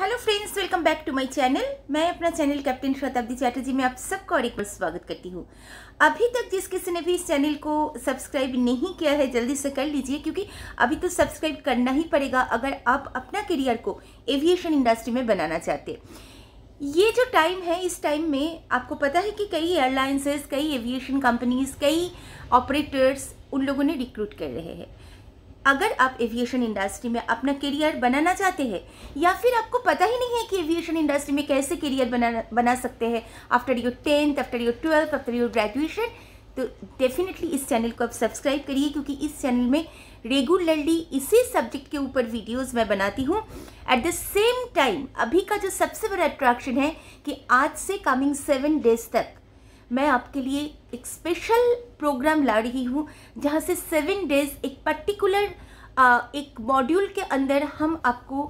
hello friends welcome back to my channel मैं अपना channel captain शताब्दी चैटर्जी में आप सबको और एक बार स्वागत करती हूँ अभी तक जिस किसी ने भी इस चैनल को सब्सक्राइब नहीं किया है जल्दी से कर लीजिए क्योंकि अभी तो सब्सक्राइब करना ही पड़ेगा अगर आप अपना करियर को एविएशन इंडस्ट्री में बनाना चाहते ये जो टाइम है इस टाइम में आपको पता है कि कई एयरलाइंसेस कई एविएशन कंपनीज कई ऑपरेटर्स उन लोगों ने रिक्रूट कर रहे हैं अगर आप एविएशन इंडस्ट्री में अपना करियर बनाना चाहते हैं या फिर आपको पता ही नहीं है कि एविएशन इंडस्ट्री में कैसे करियर बना बना सकते हैं after your tenth after your twelfth after your graduation तो डेफिनेटली इस चैनल को आप सब्सक्राइब करिए क्योंकि इस चैनल में रेगुलरली इसी सब्जेक्ट के ऊपर वीडियोज़ मैं बनाती हूँ एट द सेम टाइम अभी का जो सबसे बड़ा अट्रैक्शन है कि आज से कमिंग सेवन डेज तक मैं आपके लिए एक स्पेशल प्रोग्राम ला रही हूँ जहाँ से सेवन डेज एक पर्टिकुलर एक मॉड्यूल के अंदर हम आपको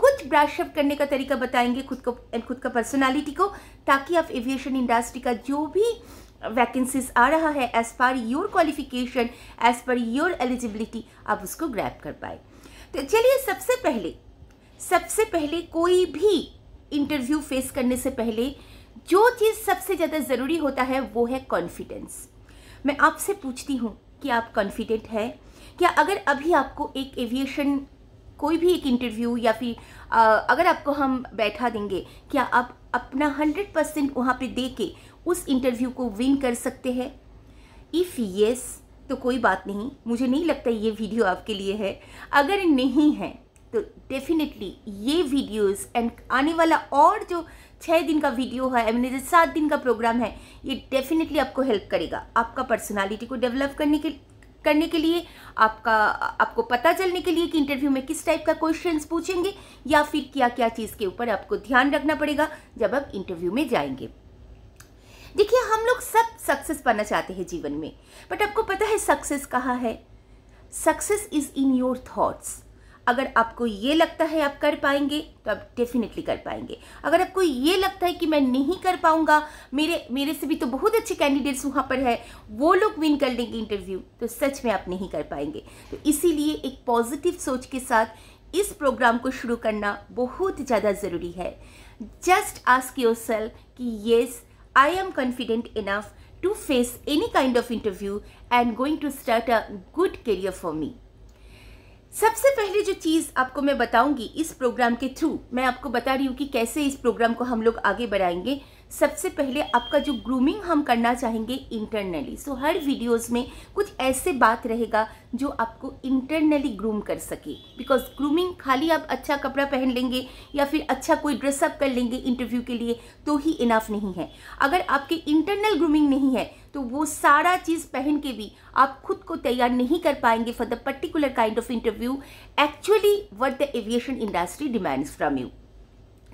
कुछ ब्रशअप करने का तरीका बताएंगे खुद को एंड खुद का पर्सनालिटी को ताकि आप एविएशन इंडस्ट्री का जो भी वैकेंसीज आ रहा है as per your qualification as per your eligibility आप उसको ग्रैप कर पाए तो चलिए सबसे पहले सबसे पहले कोई भी इंटरव्यू फेस करने से पहले जो चीज़ सबसे ज़्यादा ज़रूरी होता है वो है कॉन्फिडेंस मैं आपसे पूछती हूँ कि आप कॉन्फिडेंट हैं क्या अगर अभी आपको एक एविएशन कोई भी एक इंटरव्यू या फिर आ, अगर आपको हम बैठा देंगे क्या आप अपना हंड्रेड परसेंट वहाँ पर दे के उस इंटरव्यू को विन कर सकते हैं इफ़ येस तो कोई बात नहीं मुझे नहीं लगता ये वीडियो आपके लिए है अगर नहीं है तो डेफिनेटली ये वीडियोस एंड आने वाला और जो छः दिन का वीडियो है मैंने जो सात दिन का प्रोग्राम है ये डेफिनेटली आपको हेल्प करेगा आपका पर्सनालिटी को डेवलप करने के करने के लिए आपका आपको पता चलने के लिए कि इंटरव्यू में किस टाइप का क्वेश्चंस पूछेंगे या फिर क्या क्या चीज़ के ऊपर आपको ध्यान रखना पड़ेगा जब आप इंटरव्यू में जाएंगे देखिए हम लोग सब सक्सेस पाना चाहते हैं जीवन में बट आपको पता है सक्सेस कहाँ है success is in your thoughts अगर आपको ये लगता है आप कर पाएंगे तो आप डेफिनेटली कर पाएंगे अगर आपको ये लगता है कि मैं नहीं कर पाऊंगा मेरे मेरे से भी तो बहुत अच्छे कैंडिडेट्स वहाँ पर है वो लोग विन कर लेंगे इंटरव्यू तो सच में आप नहीं कर पाएंगे तो इसीलिए एक पॉजिटिव सोच के साथ इस प्रोग्राम को शुरू करना बहुत ज़्यादा ज़रूरी है just ask your yourself yes I am confident enough to face any kind of interview and going to start a good career for me सबसे पहले जो चीज़ आपको मैं बताऊंगी इस प्रोग्राम के थ्रू मैं आपको बता रही हूँ कि कैसे इस प्रोग्राम को हम लोग आगे बढ़ाएंगे सबसे पहले आपका जो ग्रूमिंग हम करना चाहेंगे इंटरनली सो so, हर वीडियोस में कुछ ऐसे बात रहेगा जो आपको इंटरनली ग्रूम कर सके बिकॉज ग्रूमिंग खाली आप अच्छा कपड़ा पहन लेंगे या फिर अच्छा कोई ड्रेसअप कर लेंगे इंटरव्यू के लिए तो ही इनाफ नहीं है अगर आपके इंटरनल ग्रूमिंग नहीं है तो वो सारा चीज़ पहन के भी आप खुद को तैयार नहीं कर पाएंगे for the particular kind of interview actually what the aviation industry demands from you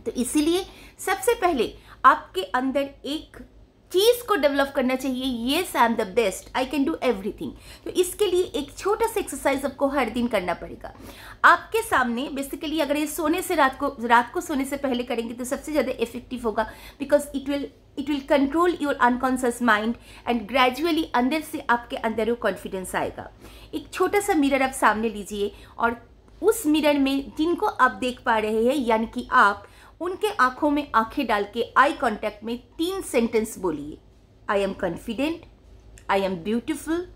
तो इसीलिए सबसे पहले आपके अंदर एक चीज़ को डेवलप करना चाहिए ये same am the best I can do everything तो इसके लिए एक छोटा सा एक्सरसाइज आपको हर दिन करना पड़ेगा आपके सामने बेसिकली अगर ये सोने से रात को रात को सोने से पहले करेंगे तो सबसे ज़्यादा इफेक्टिव होगा because it will it will control your unconscious mind and gradually अंदर से आपके अंदर वो कॉन्फिडेंस आएगा एक छोटा सा मिरर आप सामने लीजिए और उस मिरर में जिनको आप देख पा रहे हैं यानी कि आप उनके आंखों में आंखें डाल के आई कांटेक्ट में तीन सेंटेंस बोलिए I am confident I am beautiful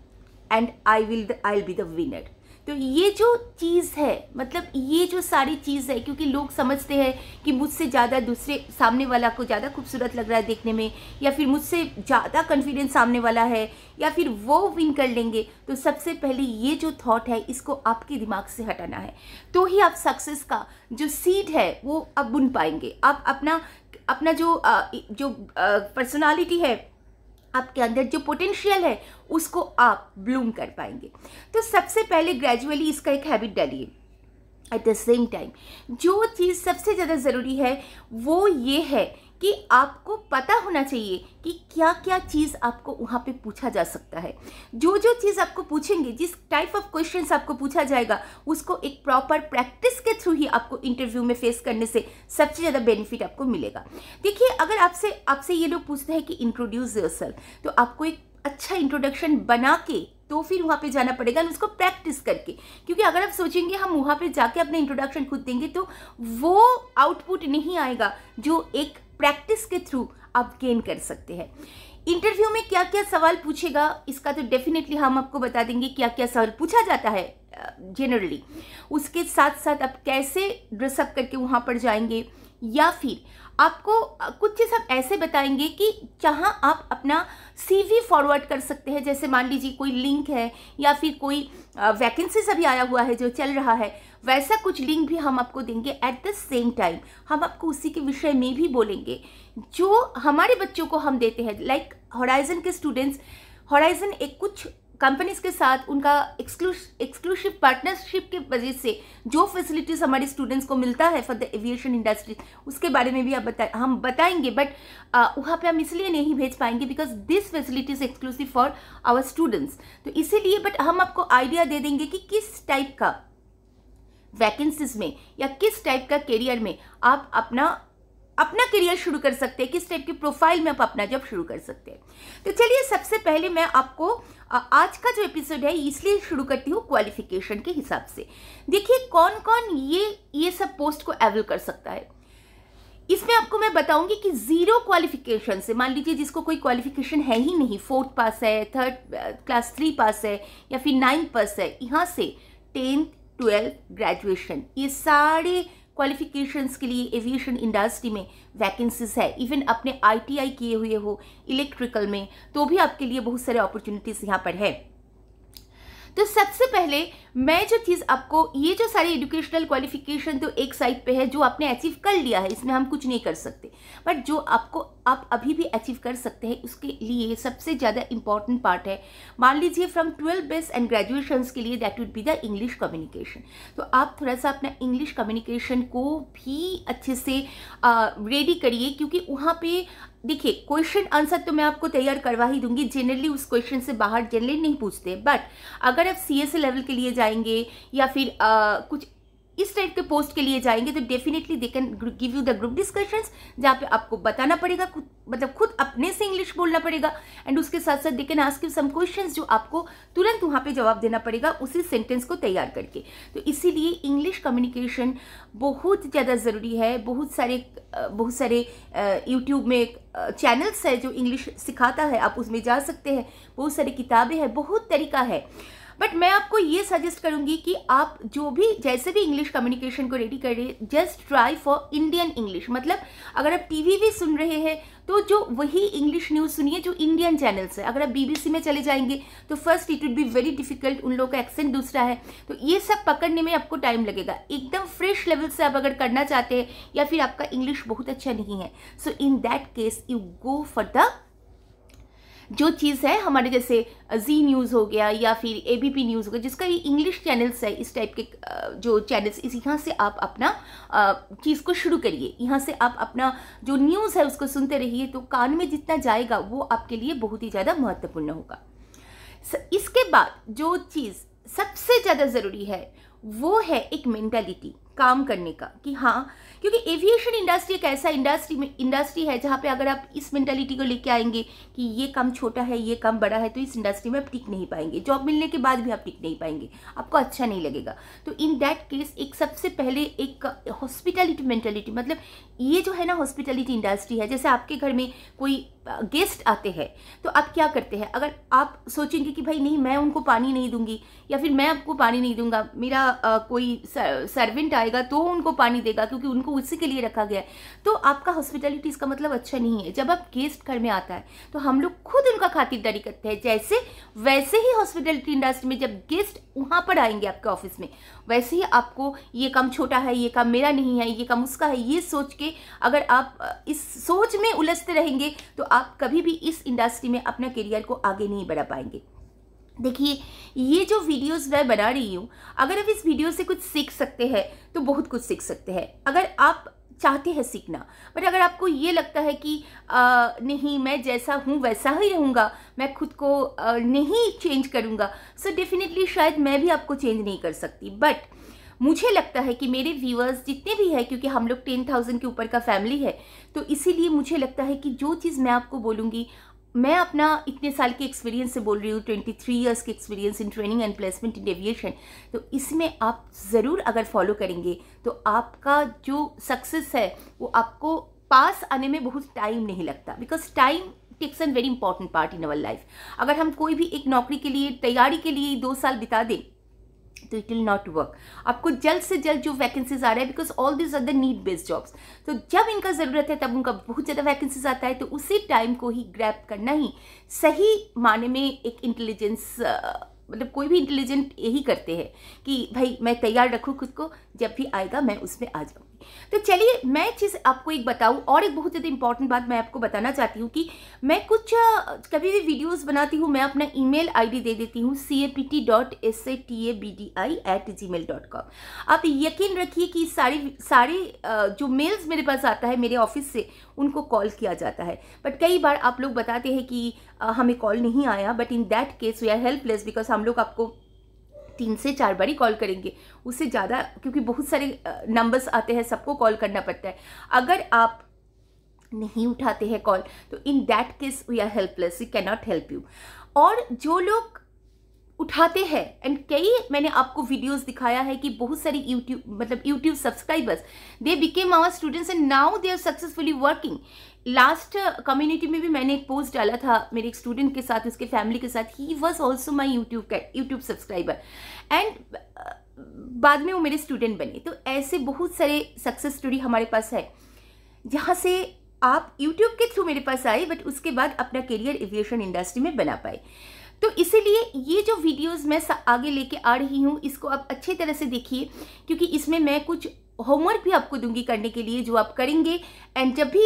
and I will I will be the winner तो ये जो चीज़ है मतलब ये जो सारी चीज़ है क्योंकि लोग समझते हैं कि मुझसे ज़्यादा दूसरे सामने वाला को ज़्यादा खूबसूरत लग रहा है देखने में या फिर मुझसे ज़्यादा कॉन्फिडेंस सामने वाला है या फिर वो विन कर लेंगे तो सबसे पहले ये जो थॉट है इसको आपके दिमाग से हटाना है तो ही आप सक्सेस का जो सीड है वो आप बुन पाएंगे आप अपना अपना जो जो पर्सनालिटी है आपके अंदर जो पोटेंशियल है उसको आप ब्लूम कर पाएंगे तो सबसे पहले ग्रेजुअली इसका एक हैबिट डालिए एट द सेम टाइम जो चीज़ सबसे ज़्यादा ज़रूरी है वो ये है कि आपको पता होना चाहिए कि क्या क्या चीज़ आपको वहाँ पे पूछा जा सकता है जो जो चीज़ आपको पूछेंगे जिस टाइप ऑफ क्वेश्चन आपको पूछा जाएगा उसको एक प्रॉपर प्रैक्टिस के थ्रू ही आपको इंटरव्यू में फेस करने से सबसे ज़्यादा बेनिफिट आपको मिलेगा देखिए अगर आपसे आपसे ये लोग पूछते हैं कि इंट्रोड्यूस योर तो आपको एक अच्छा इंट्रोडक्शन बना के तो फिर वहाँ पे जाना पड़ेगा और उसको प्रैक्टिस करके क्योंकि अगर आप सोचेंगे हम वहाँ पे जाके अपने इंट्रोडक्शन खुद देंगे तो वो आउटपुट नहीं आएगा जो एक प्रैक्टिस के थ्रू आप गेन कर सकते हैं इंटरव्यू में क्या क्या सवाल पूछेगा इसका तो डेफिनेटली हम आपको बता देंगे क्या क्या सवाल पूछा जाता है जनरली uh, उसके साथ साथ आप कैसे ड्रेसअप करके वहाँ पर जाएंगे या फिर आपको कुछ चीज़ हम ऐसे बताएंगे कि जहाँ आप अपना सीवी फॉरवर्ड कर सकते हैं जैसे मान लीजिए कोई लिंक है या फिर कोई वैकेंसीज अभी आया हुआ है जो चल रहा है वैसा कुछ लिंक भी हम आपको देंगे एट द सेम टाइम हम आपको उसी के विषय में भी बोलेंगे जो हमारे बच्चों को हम देते हैं लाइक हॉराइजन के स्टूडेंट्स हॉराइजन एक कुछ कंपनीज के साथ उनका एक्सक्लूसिव पार्टनरशिप के वजह से जो फैसिलिटीज़ हमारे स्टूडेंट्स को मिलता है फॉर द एविएशन इंडस्ट्री उसके बारे में भी आप बता हम बताएंगे बट वहाँ पे हम इसलिए नहीं भेज पाएंगे because this facilities exclusive for our students तो इसीलिए बट हम आपको आइडिया दे देंगे कि किस टाइप का वैकेंसीज में या किस टाइप का करियर में आप अपना अपना करियर शुरू कर सकते हैं किस टाइप की प्रोफाइल में आप अपना जॉब शुरू कर सकते हैं तो चलिए सबसे पहले मैं आपको आज का जो एपिसोड है इसलिए शुरू करती हूँ क्वालिफिकेशन के हिसाब से देखिए कौन कौन ये ये सब पोस्ट को एवेल कर सकता है इसमें आपको मैं बताऊंगी कि जीरो क्वालिफिकेशन से मान लीजिए जिसको कोई क्वालिफिकेशन है ही नहीं फोर्थ पास है थर्ड क्लास थ्री पास है या फिर नाइन्थ पास है यहाँ से टेंथ ट्वेल्थ ग्रेजुएशन ये सारे क्वालिफिकेशंस के लिए एविएशन इंडस्ट्री में वैकेंसीज है इवन अपने आईटीआई किए हुए हो इलेक्ट्रिकल में तो भी आपके लिए बहुत सारे अपॉर्चुनिटीज़ यहाँ पर है तो सबसे पहले मैं जो चीज़ आपको ये जो सारी एजुकेशनल क्वालिफिकेशन तो एक साइड पे है जो आपने अचीव कर लिया है इसमें हम कुछ नहीं कर सकते बट जो आपको आप अभी भी अचीव कर सकते हैं उसके लिए सबसे ज़्यादा इंपॉर्टेंट पार्ट है मान लीजिए from twelve base and graduation के लिए that would be the English communication तो आप थोड़ा सा अपना इंग्लिश कम्युनिकेशन को भी अच्छे से रेडी करिए क्योंकि वहाँ पर देखिए क्वेश्चन आंसर तो मैं आपको तैयार करवा ही दूंगी जनरली उस क्वेश्चन से बाहर जनरली नहीं पूछते बट अगर आप सी लेवल e के लिए जाएंगे या फिर आ, कुछ इस टाइप के पोस्ट के लिए जाएंगे तो definitely they can give you the group discussions जहाँ पे आपको बताना पड़ेगा खुद मतलब खुद अपने से इंग्लिश बोलना पड़ेगा एंड उसके साथ साथ they can ask you some questions जो आपको तुरंत वहाँ पे जवाब देना पड़ेगा उसी सेंटेंस को तैयार करके तो इसीलिए इंग्लिश कम्युनिकेशन बहुत ज़्यादा ज़रूरी है बहुत सारे बहुत सारे यूट्यूब में चैनल्स है जो इंग्लिश सिखाता है आप उसमें जा सकते हैं बहुत सारी किताबें हैं बहुत तरीका है बट मैं आपको ये सजेस्ट करूंगी कि आप जो भी जैसे भी इंग्लिश कम्युनिकेशन को रेडी करें just try for Indian English मतलब अगर आप टीवी भी सुन रहे हैं तो जो वही इंग्लिश न्यूज़ सुनिए जो इंडियन चैनल्स है अगर आप बीबीसी में चले जाएंगे तो first it would be very difficult उन लोगों का एक्सेंट दूसरा है तो ये सब पकड़ने में आपको टाइम लगेगा एकदम फ्रेश लेवल से आप अगर करना चाहते हैं या फिर आपका इंग्लिश बहुत अच्छा नहीं है so in that case you go for the जो चीज़ है हमारे जैसे जी न्यूज़ हो गया या फिर ए बी पी न्यूज़ हो गया जिसका ये इंग्लिश चैनल्स है इस टाइप के जो चैनल्स इस यहाँ से आप अपना चीज़ को शुरू करिए यहाँ से आप अपना जो न्यूज़ है उसको सुनते रहिए तो कान में जितना जाएगा वो आपके लिए बहुत ही ज़्यादा महत्वपूर्ण होगा इसके बाद जो चीज़ सबसे ज़्यादा ज़रूरी है वो है एक मेंटालिटी काम करने का कि हाँ क्योंकि एविएशन इंडस्ट्री एक ऐसा इंडस्ट्री में इंडस्ट्री है जहाँ पे अगर आप इस मेंटेलिटी को लेके आएंगे कि ये काम छोटा है ये काम बड़ा है तो इस इंडस्ट्री में आप टिक नहीं पाएंगे जॉब मिलने के बाद भी आप टिक नहीं पाएंगे आपको अच्छा नहीं लगेगा तो इन दैट केस एक सबसे पहले एक हॉस्पिटलिटी मेंटेलिटी मतलब ये जो है ना हॉस्पिटलिटी इंडस्ट्री है जैसे आपके घर में कोई गेस्ट आते हैं तो आप क्या करते हैं अगर आप सोचेंगे कि भाई नहीं मैं उनको पानी नहीं दूंगी या फिर मैं आपको पानी नहीं दूंगा मेरा आ, कोई सर्वेंट आएगा तो उनको पानी देगा क्योंकि उनको उसी के लिए रखा गया है तो आपका हॉस्पिटलिटी इसका मतलब अच्छा नहीं है जब आप गेस्ट घर में आता है तो हम लोग खुद उनका खातिरदारी करते हैं जैसे वैसे ही हॉस्पिटलिटी इंडस्ट्री में जब गेस्ट वहाँ पर आएंगे आपके ऑफिस में वैसे ही आपको ये काम छोटा है ये काम मेरा नहीं है ये काम उसका है ये सोच के अगर आप इस सोच में उलझते रहेंगे तो आप कभी भी इस इंडस्ट्री में अपना करियर को आगे नहीं बढ़ा पाएंगे देखिए ये जो वीडियोस मैं बना रही हूँ अगर आप इस वीडियो से कुछ सीख सकते हैं तो बहुत कुछ सीख सकते हैं अगर आप चाहते हैं सीखना बट अगर आपको ये लगता है कि आ, नहीं मैं जैसा हूँ वैसा ही रहूँगा मैं खुद को आ, नहीं चेंज करूँगा सो so डेफिनेटली शायद मैं भी आपको चेंज नहीं कर सकती बट मुझे लगता है कि मेरे व्यूअर्स जितने भी हैं क्योंकि हम लोग टेन थाउजेंड के ऊपर का फैमिली है तो इसीलिए मुझे लगता है कि जो चीज़ मैं आपको बोलूँगी मैं अपना इतने साल के एक्सपीरियंस से बोल रही हूँ ट्वेंटी थ्री ईयर्स के experience in training and placement in aviation तो इसमें आप ज़रूर अगर फॉलो करेंगे तो आपका जो सक्सेस है वो आपको पास आने में बहुत टाइम नहीं लगता because time takes an very important part in our life अगर हम कोई भी एक नौकरी के लिए तैयारी के लिए दो साल बिता दें तो इट विल नॉट वर्क आपको जल्द से जल्द जो वैकेंसीज आ रहा है because all this are the need based jobs तो जब इनका ज़रूरत है तब उनका बहुत ज़्यादा वैकेंसीज आता है तो उसी टाइम को ही ग्रैप करना ही सही माने में एक इंटेलिजेंस मतलब कोई भी इंटेलिजेंट यही करते हैं कि भाई मैं तैयार रखूँ खुद को जब भी आएगा मैं उसमें आ जाऊँ तो चलिए मैं चीज़ आपको एक बताऊँ और एक बहुत ज़्यादा इंपॉर्टेंट बात मैं आपको बताना चाहती हूँ कि मैं कुछ कभी भी वीडियोस बनाती हूँ मैं अपना ईमेल आईडी दे देती हूँ C A P T dot S A T A B D I at G mail dot com आप यकीन रखिए कि सारी सारे जो मेल्स मेरे पास आता है मेरे ऑफिस से उनको कॉल किया जाता है बट कई बार आप लोग बताते हैं कि हमें कॉल नहीं आया but in that case we are helpless because हम लोग आपको तीन से चार बारी कॉल करेंगे उससे ज़्यादा क्योंकि बहुत सारे नंबर्स आते हैं सबको कॉल करना पड़ता है अगर आप नहीं उठाते हैं कॉल तो in that case we are helpless we cannot help you और जो लोग उठाते हैं एंड कई मैंने आपको वीडियोस दिखाया है कि बहुत सारी यूट्यूब मतलब YouTube subscribers they became our students and now they are successfully working last community में भी मैंने एक पोस्ट डाला था मेरे एक स्टूडेंट के साथ उसके फैमिली के साथ ही was also my YouTube YouTube subscriber and बाद में वो मेरे स्टूडेंट बने तो ऐसे बहुत सारे सक्सेस स्टोरी हमारे पास है जहाँ से आप यूट्यूब के थ्रू मेरे पास आए बट उसके बाद अपना करियर एविएशन इंडस्ट्री में बना पाए तो इसीलिए ये जो वीडियोस मैं आगे लेके आ रही हूँ इसको आप अच्छे तरह से देखिए क्योंकि इसमें मैं कुछ होमवर्क भी आपको दूंगी करने के लिए जो आप करेंगे एंड जब भी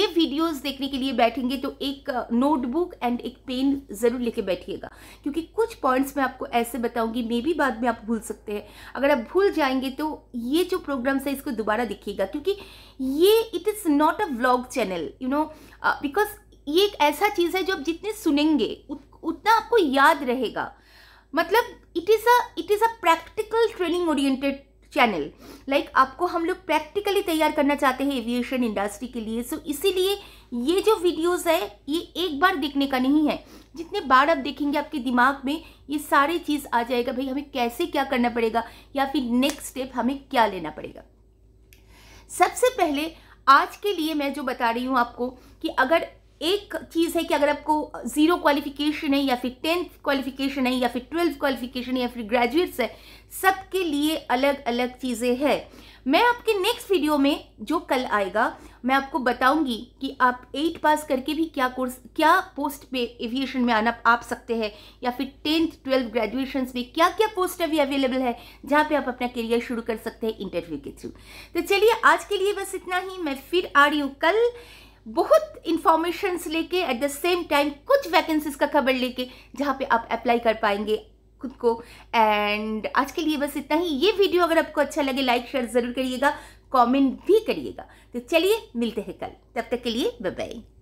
ये वीडियोस देखने के लिए बैठेंगे तो एक नोटबुक एंड एक पेन ज़रूर लेके बैठिएगा क्योंकि कुछ पॉइंट्स मैं आपको ऐसे बताऊंगी मे भी बाद में आप भूल सकते हैं अगर आप भूल जाएंगे तो ये जो प्रोग्राम्स है इसको दोबारा देखिएगा क्योंकि ये it is not a vlog channel you know because ये एक ऐसा चीज़ है जो आप जितने सुनेंगे उतने उतना आपको याद रहेगा मतलब it is a it is a practical training oriented channel like आपको हम लोग प्रैक्टिकली तैयार करना चाहते हैं एविएशन इंडस्ट्री के लिए सो so, इसीलिए ये जो वीडियोस है ये एक बार देखने का नहीं है जितने बार आप देखेंगे आपके दिमाग में ये सारी चीज़ आ जाएगा भाई हमें कैसे क्या करना पड़ेगा या फिर नेक्स्ट स्टेप हमें क्या लेना पड़ेगा सबसे पहले आज के लिए मैं जो बता रही हूँ आपको कि अगर एक चीज़ है कि अगर आपको ज़ीरो क्वालिफिकेशन है या फिर टेंथ क्वालिफिकेशन है या फिर ट्वेल्थ क्वालिफिकेशन या फिर ग्रेजुएट्स है सबके लिए अलग अलग चीज़ें हैं मैं आपके नेक्स्ट वीडियो में जो कल आएगा मैं आपको बताऊंगी कि आप एट पास करके भी क्या कोर्स क्या पोस्ट पे एविएशन में आना आप सकते हैं या फिर टेंथ ट्वेल्थ ग्रेजुएशन में क्या क्या पोस्ट अभी अवेलेबल है जहाँ पे आप अपना करियर शुरू कर सकते हैं इंटरव्यू के थ्रू तो चलिए आज के लिए बस इतना ही मैं फिर आ रही हूँ कल बहुत इंफॉर्मेशन लेके एट द सेम टाइम कुछ वैकेंसीज का खबर लेके जहाँ पे आप अप्लाई कर पाएंगे खुद को एंड आज के लिए बस इतना ही ये वीडियो अगर आपको अच्छा लगे लाइक शेयर ज़रूर करिएगा कमेंट भी करिएगा तो चलिए मिलते हैं कल तब तक के लिए बाय बाय